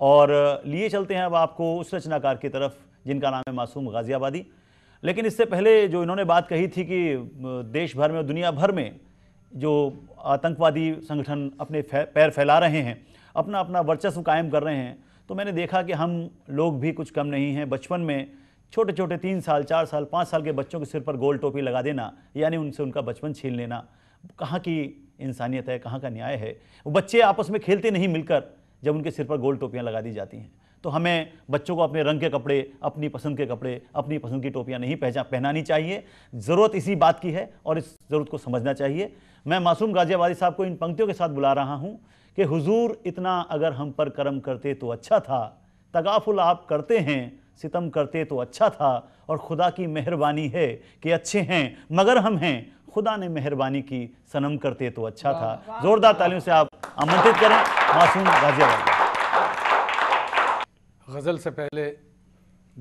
और लिए चलते हैं अब आपको उस रचनाकार की तरफ जिनका नाम है मासूम गाजियाबादी लेकिन इससे पहले जो इन्होंने बात कही थी कि देश भर में दुनिया भर में जो आतंकवादी संगठन अपने पैर फैला रहे हैं अपना अपना वर्चस्व कायम कर रहे हैं तो मैंने देखा कि हम लोग भी कुछ कम नहीं हैं बचपन में छोटे छोटे तीन साल चार साल पाँच साल के बच्चों के सिर पर गोल टोपी लगा देना यानी उनसे उनका बचपन छीन लेना कहाँ की इंसानियत है कहाँ का न्याय है वो बच्चे आपस में खेलते नहीं मिलकर जब उनके सिर पर गोल टोपियाँ लगा दी जाती हैं तो हमें बच्चों को अपने रंग के कपड़े अपनी पसंद के कपड़े अपनी पसंद की टोपियाँ नहीं पहचान पहनानी चाहिए ज़रूरत इसी बात की है और इस ज़रूरत को समझना चाहिए मैं मासूम गाजियाबादी साहब को इन पंक्तियों के साथ बुला रहा हूँ कि हुजूर इतना अगर हम पर करम करते तो अच्छा था तगाफुल आप करते हैं सितम करते तो अच्छा था और खुदा की मेहरबानी है कि अच्छे हैं मगर हम हैं खुदा ने मेहरबानी की सनम करते तो अच्छा था जोरदार तालियों से आप आमंत्रित करें मासूम गाजियाबाद गज़ल से पहले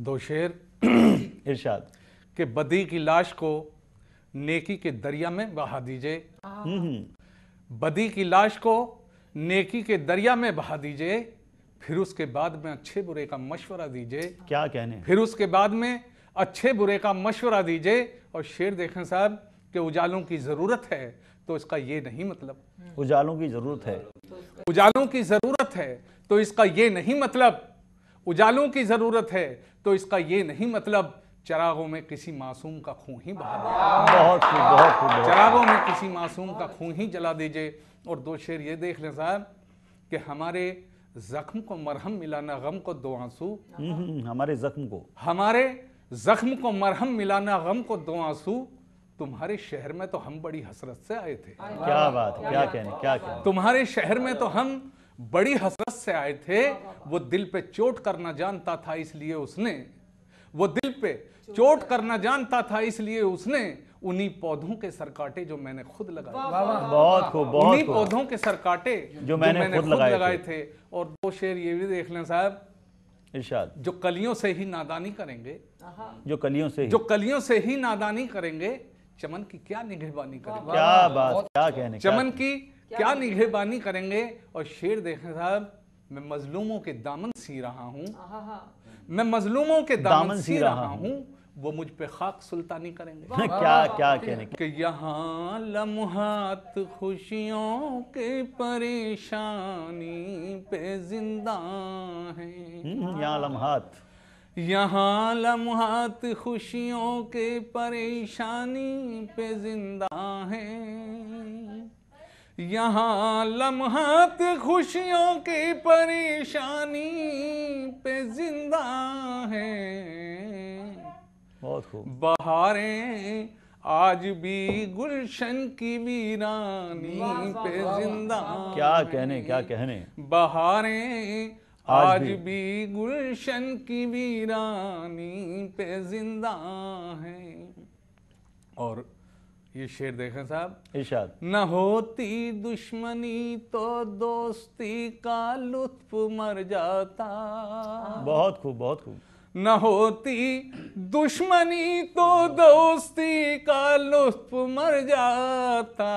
दो शेर इरशाद के बदी की लाश को नेकी के दरिया में बहा दीजिए हम्म, हम्म। बदी की लाश को नेकी के दरिया में बहा दीजिए फिर उसके बाद में अच्छे बुरे का मशवरा दीजिए क्या कहने फिर उसके बाद में अच्छे बुरे का मशवरा दीजिए और शेर देखें साहब कि उजालों की ज़रूरत है तो इसका ये नहीं मतलब उजालों की ज़रूरत है उजालों की ज़रूरत है तो इसका ये नहीं मतलब उजालों की ज़रूरत है तो इसका ये नहीं मतलब चरागों में किसी मासूम का खून ही बहा बहुत बहुत चरागों में किसी मासूम का खून ही जला दीजिए और दो शेर ये देख लें साहब कि हमारे जख्म को मरहम मिलाना गम को दो आंसू हम्म, हम्म, हमारे जख्म को हमारे जख्म को मरहम मिलाना गम को दो आंसू तुम्हारे शहर में तो हम बड़ी हसरत से आए थे क्या बात है क्या कहने क्या कहने तुम्हारे शहर में तो हम बड़ी हसरत से आए थे वो दिल पे चोट करना जानता था इसलिए उसने वो दिल पे चोट करना जानता था इसलिए उसने उन्हीं पौधों के सरकाटे जो मैंने खुद लगाए बहुत खूब बहुत उन्हीं पौधों के सरकाटे जो मैंने, मैंने खुद लगाए, लगाए थे।, थे और दो शेर ये भी देख लें साहब इरशाद जो कलियों से ही नादानी करेंगे जो कलियों से जो कलियों से ही नादानी करेंगे चमन की क्या निगहबानी करेंगे क्या बात क्या कहने चमन की क्या निगहबानी करेंगे और शेर देखें साहब मैं मजलूमों के दामन सी रहा हूँ मैं मजलूमों के दामन, सी रहा हूँ वो मुझ पे खाक सुल्तानी करेंगे क्या क्या कहने कि यहाँ लम्हात खुशियों के परेशानी पे जिंदा है हम्म, यहाँ लम्हात यहाँ लम्हात खुशियों के परेशानी पे जिंदा है यहाँ लम्हात खुशियों के परेशानी पे जिंदा है बहुत खूब बहारें आज भी गुलशन की वीरानी पे जिंदा क्या कहने क्या कहने बहारें आज, भी, भी गुलशन की वीरानी पे जिंदा है और ये शेर देखें साहब इशाद न होती दुश्मनी तो दोस्ती का लुत्फ मर जाता बहुत खूब बहुत खूब न होती दुश्मनी तो दोस्ती का लुत्फ मर जाता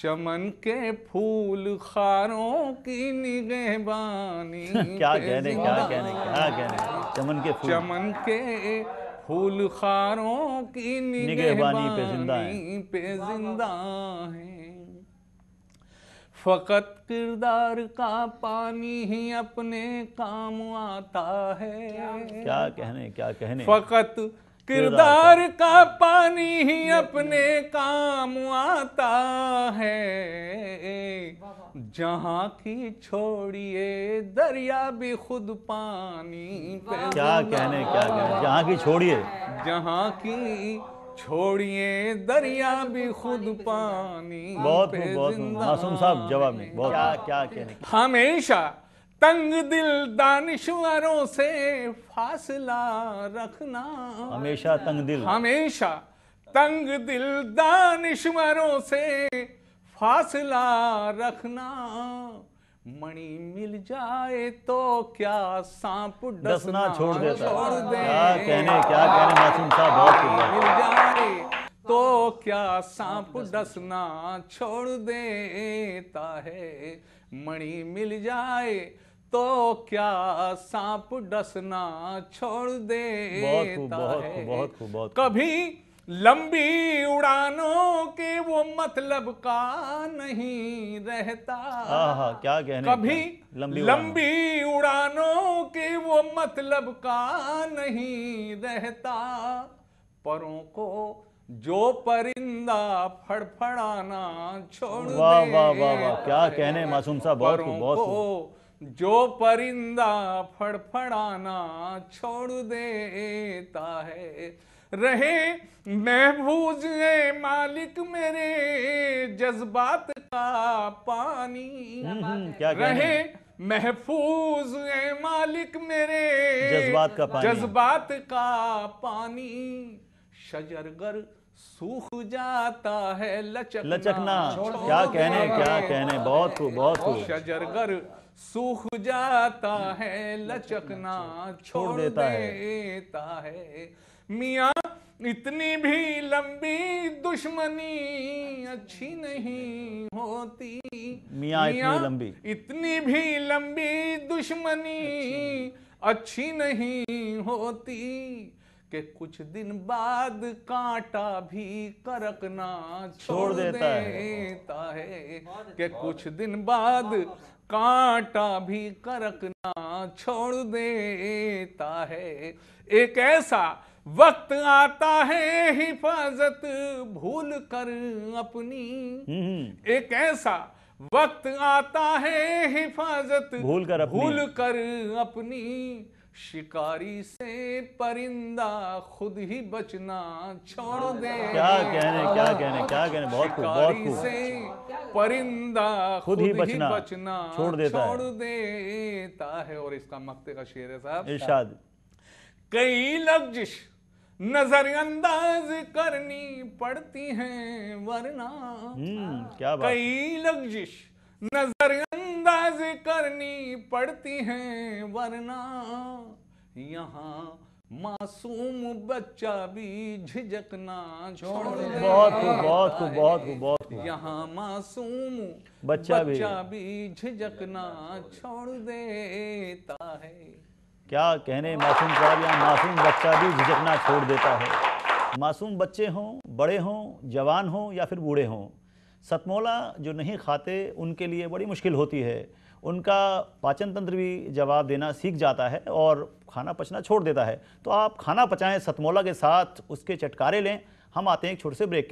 चमन के फूल खारों की निगहबानी क्या कहने क्या कहने क्या कहने चमन के फूल चमन के फूल खारों की निगहबानी पे जिंदा है पे जिंदा है फकत किरदार का पानी ही अपने काम आता है क्या कहने क्या कहने फकत किरदार का पानी ही अपने काम आता है जहाँ की छोड़िए दरिया भी खुद पानी पे क्या कहने क्या कहने जहाँ की छोड़िए जहाँ की छोड़िए दरिया भी खुद पानी बहुत बहुत मासूम साहब जवाब में बहुत क्या क्या कहने हमेशा तंग दिल दानिशवरों से फासला रखना हमेशा तंग दिल हमेशा तंग दिल दानिशवरों से फासला रखना मणि मिल जाए तो क्या सांप डसना छोड़ छोड़ दे क्या कहने क्या कहने मासूम साहब बहुत मिल जाए तो क्या सांप डसना छोड़ देता है मणि मिल जाए तो क्या सांप डसना छोड़ दे बहुत बहुत बहुत बहुत कभी लंबी उड़ानों के वो मतलब का नहीं रहता आहा, क्या कहने कभी लंबी, लंबी उड़ानों के वो मतलब का नहीं रहता परों को जो परिंदा फड़फड़ाना छोड़ वाह वाह वाह वाह क्या कहने मासूम साहब बहुत बहुत जो परिंदा फड़फड़ाना छोड़ देता है रहे महफूज है मालिक मेरे जज्बात का पानी हम्म, हम्म, क्या रहे महफूज है मालिक मेरे जज्बात का पानी जज्बात का पानी शजरगर सूख जाता है लचकना लचकना क्या कहने क्या कहने बहुत खूब बहुत खूब शजरगर सूख जाता है लचकना छोड़ देता, देता है, मिया इतनी भी लंबी दुश्मनी अच्छी नहीं होती मिया इतनी लंबी इतनी भी लंबी दुश्मनी अच्छी नहीं होती के कुछ दिन बाद कांटा भी करकना छोड़ देता, देता है, है। के कुछ दिन बाद कांटा भी करकना छोड़ देता है एक ऐसा वक्त आता है हिफाजत भूल कर अपनी हम्म। एक ऐसा वक्त आता है हिफाजत भूल कर अपनी। भूल कर अपनी शिकारी से परिंदा खुद ही बचना छोड़ दे क्या कहने क्या कहने क्या कहने बहुत खूब बहुत खूब से परिंदा खुद ही बचना, बचना छोड़ देता छोड़ है। देता है और इसका मकते का शेर है साहब इरशाद कई लफ्जिश नजरअंदाज करनी पड़ती है वरना हम्म, क्या बात कई लफ्जिश नजर नमाज करनी पड़ती है वरना यहाँ मासूम बच्चा भी झिझकना छोड़ बहुत बहुत बहुत बहुत यहाँ मासूम बच्चा भी झिझकना छोड़ देता है क्या कहने मासूम साहब यहाँ मासूम बच्चा भी झिझकना छोड़ देता है मासूम बच्चे हों बड़े हों जवान हों या फिर बूढ़े हों सतमोला जो नहीं खाते उनके लिए बड़ी मुश्किल होती है उनका पाचन तंत्र भी जवाब देना सीख जाता है और खाना पचना छोड़ देता है तो आप खाना पचाएं सतमोला के साथ उसके चटकारे लें हम आते हैं एक छोटे से ब्रेक के